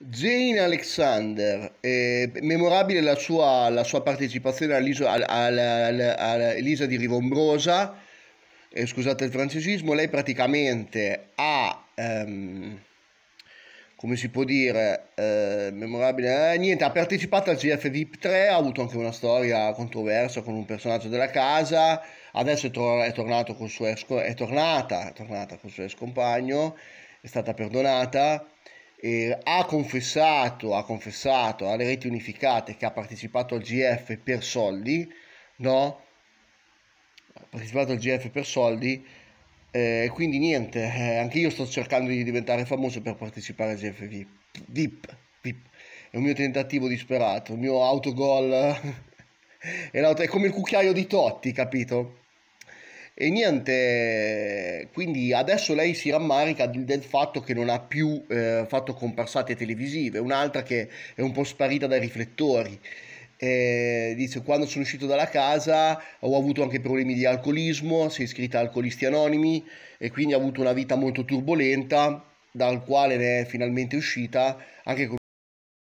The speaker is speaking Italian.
Jane Alexander, eh, memorabile la sua, la sua partecipazione all'Elisa di Rivombrosa, eh, scusate il francesismo, lei praticamente ha, ehm, come si può dire, eh, memorabile, eh, niente, ha partecipato al GF VIP 3, ha avuto anche una storia controversa con un personaggio della casa, adesso è, tor è, tornato col suo ex, è tornata, è tornata col suo ex compagno, è stata perdonata eh, ha, confessato, ha confessato alle reti unificate che ha partecipato al GF per soldi, no? Ha partecipato al GF per soldi, eh, quindi niente, eh, anche io sto cercando di diventare famoso per partecipare al GF VIP. VIP, VIP. È un mio tentativo disperato, il mio autogol. è, è come il cucchiaio di Totti, capito? E niente, quindi adesso lei si rammarica del fatto che non ha più eh, fatto comparsate televisive, un'altra che è un po' sparita dai riflettori. E dice quando sono uscito dalla casa ho avuto anche problemi di alcolismo, si è iscritta a Alcolisti Anonimi e quindi ha avuto una vita molto turbolenta dal quale ne è finalmente uscita anche con